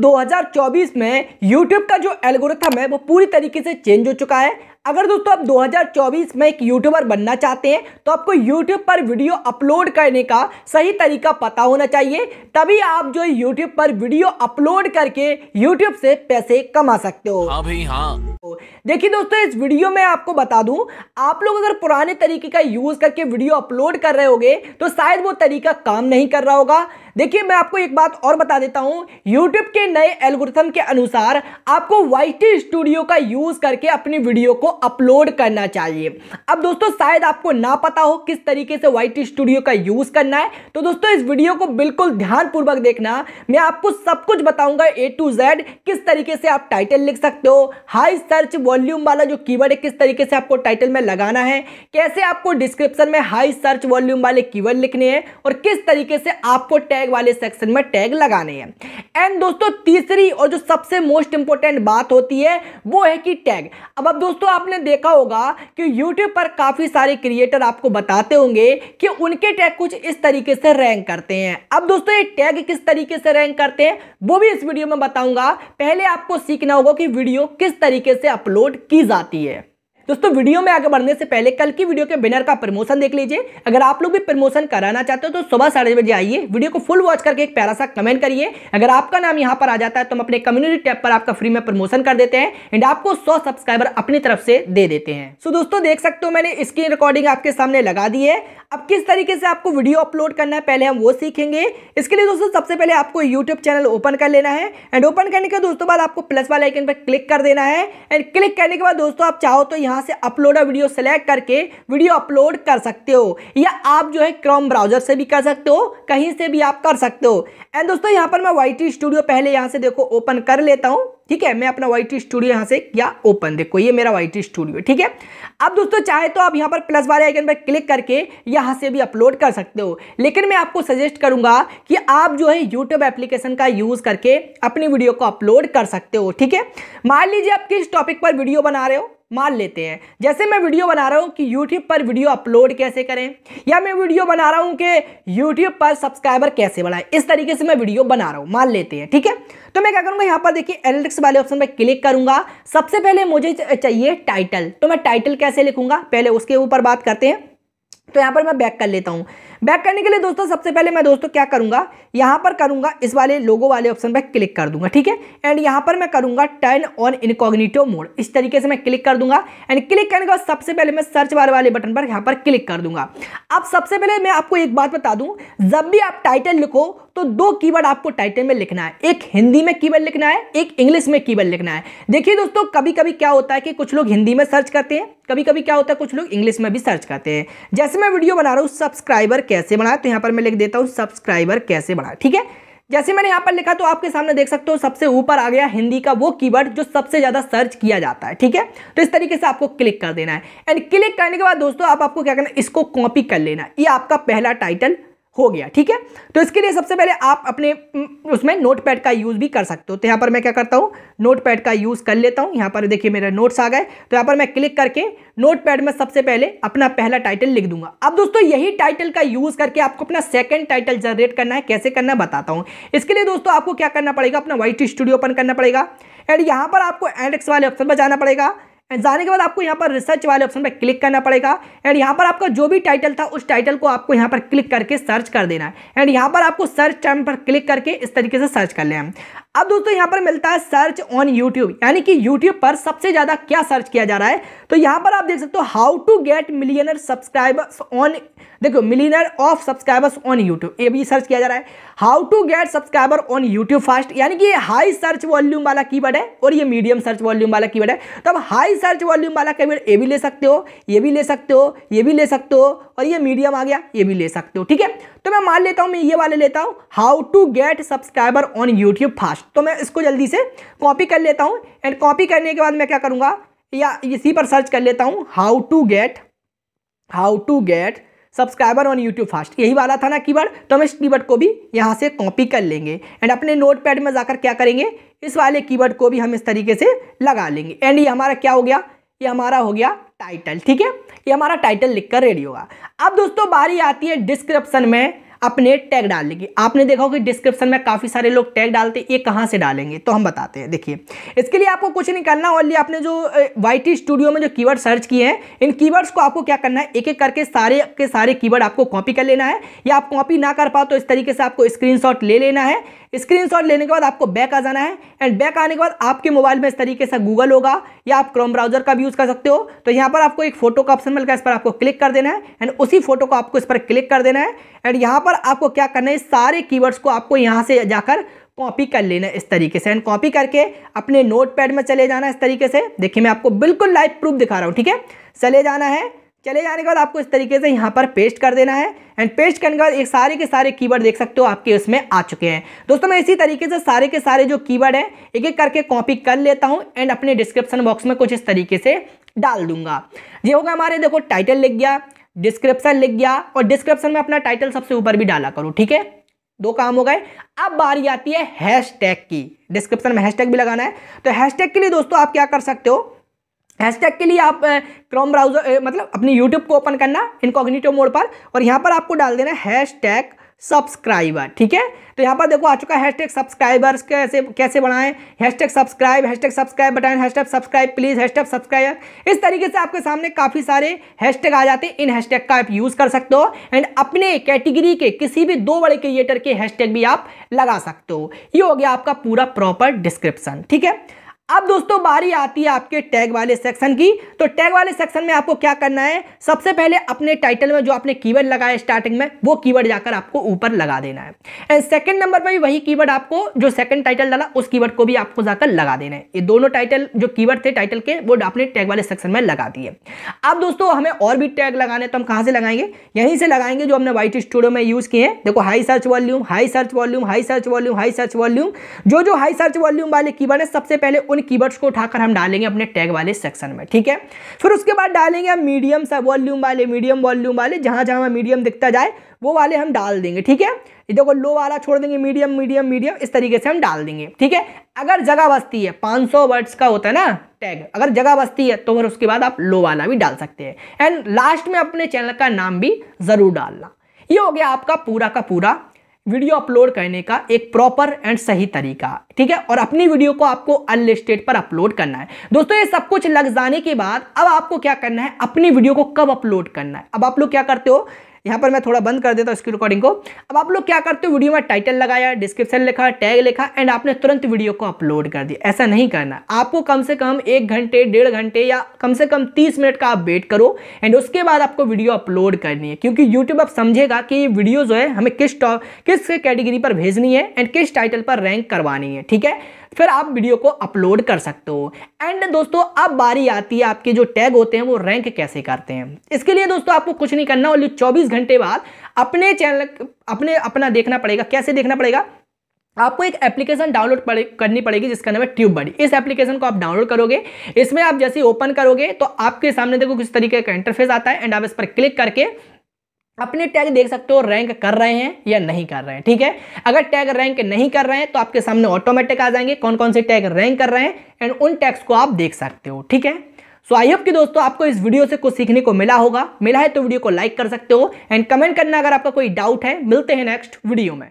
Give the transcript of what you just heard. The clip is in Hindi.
2024 में YouTube का जो एल्गोरिथम है वो पूरी तरीके से चेंज हो चुका है अगर दोस्तों आप 2024 में एक यूट्यूबर बनना चाहते हैं तो आपको यूट्यूब पर वीडियो अपलोड करने का सही तरीका पता होना चाहिए तभी आप जो यूट्यूब पर वीडियो अपलोड करके यूट्यूब से पैसे कमा सकते हो हाँ भाई हाँ तो देखिए दोस्तों इस वीडियो में आपको बता दूं आप लोग अगर पुराने तरीके का यूज़ करके वीडियो अपलोड कर रहे होगे तो शायद वो तरीका काम नहीं कर रहा होगा देखिए मैं आपको एक बात और बता देता हूँ यूट्यूब के नए एल्गोरिथम के अनुसार आपको वाई स्टूडियो का यूज़ करके अपनी वीडियो को अपलोड करना चाहिए अब दोस्तों शायद आपको ना पता हो किस तरीके से वाई स्टूडियो का यूज़ करना है तो दोस्तों इस वीडियो को बिल्कुल ध्यानपूर्वक देखना मैं आपको सब कुछ बताऊंगा ए टू जेड किस तरीके से आप टाइटल लिख सकते हो हाई सर्च वॉल वॉल्यूम वाला जो कीवर्ड है किस तरीके से आपको टाइटल में लगाना है कैसे आपको डिस्क्रिप्शन में हाई सर्च वॉल्यूम वाले कीवर्ड लिखने हैं और किस तरीके से आपको टैग वाले सेक्शन में टैग लगाने हैं एंड दोस्तों तीसरी और जो सबसे मोस्ट इंपॉर्टेंट बात होती है वो है कि टैग अब अब दोस्तों आपने देखा होगा कि यूट्यूब पर काफ़ी सारे क्रिएटर आपको बताते होंगे कि उनके टैग कुछ इस तरीके से रैंक करते हैं अब दोस्तों ये टैग किस तरीके से रैंक करते हैं वो भी इस वीडियो में बताऊंगा पहले आपको सीखना होगा कि वीडियो किस तरीके से अपलोड अपलोड की जाती है दोस्तों वीडियो में आगे बढ़ने से पहले कल की वीडियो के बिनर का प्रमोशन देख लीजिए अगर आप लोग भी प्रमोशन कराना चाहते हो तो सुबह साढ़े बजे आइए वीडियो को फुल वॉच करके एक प्यारा सा कमेंट करिए अगर आपका नाम यहाँ पर आ जाता है तो हम अपने कम्युनिटी टैब पर आपका फ्री में प्रमोशन कर देते हैं एंड आपको सौ सब्सक्राइबर अपनी तरफ से दे देते हैं सो दोस्तों देख सकते हो मैंने स्क्रीन रिकॉर्डिंग आपके सामने लगा दी है अब किस तरीके से आपको वीडियो अपलोड करना है पहले हम वो सीखेंगे इसके लिए दोस्तों सबसे पहले आपको यूट्यूब चैनल ओपन कर लेना है एंड ओपन करने के दोस्तों बाद आपको प्लस वाले आइकन पर क्लिक कर देना है एंड क्लिक करने के बाद दोस्तों आप चाहो तो यहाँ से अपलोड वीडियो सेलेक्ट करके वीडियो अपलोड कर सकते हो या आप जो है क्रोम ब्राउजर से भी कर सकते हो कहीं से भी आप कर सकते हो एंड दोस्तों यहाँ पर मैं वाई स्टूडियो पहले यहाँ से देखो ओपन कर लेता हूँ ठीक है मैं अपना वाई स्टूडियो यहाँ से या ओपन देखो ये मेरा वाई स्टूडियो ठीक है अब दोस्तों चाहे तो आप यहाँ पर प्लस वाले आइकन पर क्लिक करके यहाँ से भी अपलोड कर सकते हो लेकिन मैं आपको सजेस्ट करूँगा कि आप जो है यूट्यूब एप्लीकेशन का यूज़ करके अपनी वीडियो को अपलोड कर सकते हो ठीक है मान लीजिए आप किस टॉपिक पर वीडियो बना रहे हो मान लेते हैं जैसे मैं वीडियो बना रहा हूँ कि यूट्यूब पर वीडियो अपलोड कैसे करें या मैं वीडियो बना रहा हूँ कि यूट्यूब पर सब्सक्राइबर कैसे बढ़ाएं इस तरीके से मैं वीडियो बना रहा हूँ मान लेते हैं ठीक है तो मैं क्या करूँगा यहाँ पर देखिए एनालिटिक्स वाले ऑप्शन पर क्लिक करूँगा सबसे पहले मुझे चाहिए टाइटल तो मैं टाइटल कैसे लिखूँगा पहले उसके ऊपर बात करते हैं तो यहाँ पर मैं बैक कर लेता हूँ बैक करने के लिए दोस्तों सबसे पहले मैं दोस्तों क्या करूंगा यहां पर करूंगा इस वाले लोगो वाले ऑप्शन पर क्लिक कर दूंगा ठीक है एंड यहां पर मैं करूंगा टर्न ऑन इनकॉग्निटो मोड इस तरीके से मैं क्लिक कर दूंगा एंड क्लिक करने के बाद सबसे पहले मैं सर्च बार वाले बटन पर यहां पर क्लिक कर दूंगा अब सबसे पहले मैं आपको एक बात बता दूं जब भी आप टाइटल लिखो तो दो कीवर्ड आपको टाइटल में लिखना है एक हिंदी में कीवर्ड लिखना है एक इंग्लिश में कीवर्ड लिखना है देखिए दोस्तों कभी कभी क्या होता है कि कुछ लोग हिंदी में सर्च करते हैं कभी कभी क्या होता है कुछ लोग इंग्लिश में भी सर्च करते हैं जैसे मैं वीडियो बना रहा हूँ सब्सक्राइबर कैसे बढ़ाएं तो यहाँ पर मैं लिख देता हूँ सब्सक्राइबर कैसे बढ़ाएं ठीक है जैसे मैंने यहाँ पर लिखा तो आपके सामने देख सकते हो सबसे ऊपर आ गया हिंदी का वो कीवर्ड जो सबसे ज़्यादा सर्च किया जाता है ठीक है तो इस तरीके से आपको क्लिक कर देना है एंड क्लिक करने के बाद दोस्तों आप आपको क्या करना है इसको कॉपी कर लेना ये आपका पहला टाइटल हो गया ठीक है तो इसके लिए सबसे पहले आप अपने उसमें नोटपैड का यूज़ भी कर सकते हो तो यहाँ पर मैं क्या करता हूँ नोटपैड का यूज़ कर लेता हूँ यहाँ पर देखिए मेरे नोट्स आ गए तो यहाँ पर मैं क्लिक करके नोटपैड में सबसे पहले अपना पहला टाइटल लिख दूंगा अब दोस्तों यही टाइटल का यूज़ करके आपको अपना सेकेंड टाइटल जनरेट करना है कैसे करना है बताता हूँ इसके लिए दोस्तों आपको क्या करना पड़ेगा अपना वाइट स्टूडियो ओपन करना पड़ेगा एंड यहाँ पर आपको एंड वाले ऑप्शन पर जाना पड़ेगा जाने के बाद आपको यहाँ पर रिसर्च वाले ऑप्शन पर क्लिक करना पड़ेगा एंड यहाँ पर आपका जो भी टाइटल था उस टाइटल को आपको यहाँ पर क्लिक करके सर्च कर देना है एंड यहाँ पर आपको सर्च टर्म पर क्लिक करके इस तरीके से सर्च कर लेना है अब दोस्तों यहां पर मिलता है सर्च ऑन यूट्यूब यानी कि यूट्यूब पर सबसे ज़्यादा क्या सर्च किया जा रहा है तो यहां पर आप देख सकते हो how to get millionaire subscribers on देखो millionaire of subscribers on YouTube ये भी सर्च किया जा रहा है how to get subscriber on YouTube fast यानी कि ये हाई सर्च वॉल्यूम वाला की है और ये मीडियम सर्च वॉल्यूम वाला की है तो हाई सर्च वॉल्यूम वाला कीवर्ड ये भी ले सकते हो ये भी ले सकते हो ये भी ले सकते हो और ये मीडियम आ गया ये भी ले सकते हो ठीक है तो मैं मान लेता हूँ मैं ये वाले लेता हूँ how to get subscriber on YouTube fast तो मैं इसको जल्दी से कॉपी कर लेता हूँ एंड कॉपी करने के बाद मैं क्या करूँगा या इसी पर सर्च कर लेता हूँ how to get how to get subscriber on YouTube fast यही वाला था ना कीवर्ड तो हम इस कीवर्ड को भी यहाँ से कॉपी कर लेंगे एंड अपने पैड में जाकर क्या करेंगे इस वाले कीवर्ड को भी हम इस तरीके से लगा लेंगे एंड ये हमारा क्या हो गया ये हमारा हो गया टाइटल ठीक है ये हमारा टाइटल लिखकर रेडी होगा अब दोस्तों बारी आती है डिस्क्रिप्शन में अपने टैग डाल लेंगे आपने देखा होगा डिस्क्रिप्शन में काफ़ी सारे लोग टैग डालते हैं ये कहाँ से डालेंगे तो हम बताते हैं देखिए इसके लिए आपको कुछ नहीं करना ओनली आपने जो वाई स्टूडियो में जो कीवर्ड सर्च किए हैं इन कीवर्ड्स को आपको क्या करना है एक एक करके सारे के सारे कीवर्ड आपको कॉपी कर लेना है या आप कॉपी ना कर पाओ तो इस तरीके से आपको स्क्रीन ले लेना है स्क्रीन लेने के बाद आपको बैक आ जाना है एंड बैक आने के बाद आपके मोबाइल में इस तरीके से गूगल होगा या आप क्रोम ब्राउजर का भी यूज़ कर सकते हो तो यहाँ पर आपको एक फोटो का ऑप्शन मिलकर इस पर आपको क्लिक कर देना है एंड उसी फोटो को आपको इस पर क्लिक कर देना है एंड यहाँ पर पर आपको क्या करना है सारे कीवर्ड्स को आपको यहाँ से जाकर कॉपी कर लेना इस तरीके से एंड कॉपी करके अपने नोट में चले जाना इस तरीके से देखिए मैं आपको बिल्कुल लाइव प्रूफ दिखा रहा हूँ ठीक है चले जाना है चले जाने के बाद आपको इस तरीके से यहाँ पर पेस्ट कर देना है एंड पेस्ट करने के बाद एक सारे के सारे कीवर्ड देख सकते हो आपके उसमें आ चुके हैं दोस्तों मैं इसी तरीके से सारे के सारे जो कीवर्ड हैं एक एक करके कॉपी कर लेता हूँ एंड अपने डिस्क्रिप्शन बॉक्स में कुछ इस तरीके से डाल दूंगा ये होगा हमारे देखो टाइटल लिख गया डिस्क्रिप्शन लिख गया और डिस्क्रिप्शन में अपना टाइटल सबसे ऊपर भी डाला करो ठीक है दो काम हो गए अब बारी आती है हैशटैग की डिस्क्रिप्शन में हैशटैग भी लगाना है तो हैशटैग के लिए दोस्तों आप क्या कर सकते हो हैशटैग के लिए आप क्रोम ब्राउजर मतलब अपनी यूट्यूब को ओपन करना इनकॉग्निटो मोड पर और यहां पर आपको डाल देना हैशटैग सब्सक्राइबर ठीक है तो यहाँ पर देखो आ चुका हैश हैशटैग सब्सक्राइबर्स कैसे कैसे बनाएं टैग सब्सक्राइब हैशटैग सब्सक्राइब बटाएं hashtag subscribe please hashtag subscriber इस तरीके से आपके सामने काफ़ी सारे हैश टैग आ जाते हैं इन हैश टैग का आप यूज़ कर सकते हो एंड अपने कैटेगरी के किसी भी दो बड़े क्रिएटर के टैग भी आप लगा सकते हो ये हो गया आपका पूरा प्रॉपर डिस्क्रिप्सन ठीक है अब दोस्तों बारी आती है आपके टैग वाले सेक्शन की तो टैग वाले सेक्शन में आपको क्या करना है सबसे पहले अपने टाइटल में जो आपने कीवर्ड लगाया स्टार्टिंग में वो कीवर्ड जाकर आपको ऊपर लगा देना है एंड सेकंड नंबर पर भी वही कीवर्ड आपको जो सेकंड टाइटल डाला उस कीवर्ड को भी आपको जाकर लगा देना है ये दोनों टाइटल जो कीवर्ड थे टाइटल के वो आपने टैग वाले सेक्शन में लगा दिए अब दोस्तों हमें और भी टैग लगाने तो हम कहाँ से लगाएंगे यहीं से लगाएंगे जो हमने व्हाइट स्टूडियो में यूज़ किए हैं देखो high search volume high search volume high search volume high search volume जो जो हाई सर्च वॉल्यूम वाले कीवर्ड है सबसे पहले उन कीवर्ड्स को उठाकर हम डालेंगे अपने टैग वाले सेक्शन में ठीक है फिर उसके बाद डालेंगे हम मीडियम सा वॉल्यूम वाले मीडियम वॉल्यूम वाले जहाँ जहाँ मीडियम दिखता जाए वो वाले हम डाल देंगे ठीक है देखो लो वाला छोड़ देंगे मीडियम मीडियम मीडियम इस तरीके से हम डाल देंगे ठीक है अगर जगह बस्ती है 500 वर्ड्स का होता है ना टैग अगर जगह बस्ती है तो फिर उसके बाद आप लो वाला भी डाल सकते हैं एंड लास्ट में अपने चैनल का नाम भी ज़रूर डालना ये हो गया आपका पूरा का पूरा वीडियो अपलोड करने का एक प्रॉपर एंड सही तरीका ठीक है और अपनी वीडियो को आपको अनलिस्टेड पर अपलोड करना है दोस्तों ये सब कुछ लग जाने के बाद अब आपको क्या करना है अपनी वीडियो को कब अपलोड करना है अब आप लोग क्या करते हो यहाँ पर मैं थोड़ा बंद कर देता हूँ इसकी रिकॉर्डिंग को अब आप लोग क्या करते हो वीडियो में टाइटल लगाया डिस्क्रिप्शन लिखा टैग लिखा एंड आपने तुरंत वीडियो को अपलोड कर दिया ऐसा नहीं करना आपको कम से कम एक घंटे डेढ़ घंटे या कम से कम तीस मिनट का आप वेट करो एंड उसके बाद आपको वीडियो अपलोड करनी है क्योंकि यूट्यूब आप समझेगा कि वीडियो जो है हमें किस किस कैटेगरी पर भेजनी है एंड किस टाइटल पर रैंक करवानी है ठीक है फिर आप वीडियो को अपलोड कर सकते हो एंड दोस्तों अब बारी आती है आपके जो टैग होते हैं वो रैंक कैसे करते हैं इसके लिए दोस्तों आपको कुछ नहीं करना ओनली चौबीस घंटे बाद अपने चैनल अपने अपना देखना पड़ेगा कैसे देखना पड़ेगा आपको एक एप्लीकेशन डाउनलोड पड़े, करनी पड़ेगी जिसका नाम है ट्यूब बडी इस एप्लीकेशन को आप डाउनलोड करोगे इसमें आप जैसे ओपन करोगे तो आपके सामने देखो किस तरीके का इंटरफेस आता है एंड आप इस पर क्लिक करके अपने टैग देख सकते हो रैंक कर रहे हैं या नहीं कर रहे हैं ठीक है अगर टैग रैंक नहीं कर रहे हैं तो आपके सामने ऑटोमेटिक आ जाएंगे कौन कौन से टैग रैंक कर रहे हैं एंड उन टैग्स को आप देख सकते हो ठीक है सो आई होप कि दोस्तों आपको इस वीडियो से कुछ सीखने को मिला होगा मिला है तो वीडियो को लाइक कर सकते हो एंड कमेंट करना अगर आपका कोई डाउट है मिलते हैं नेक्स्ट वीडियो में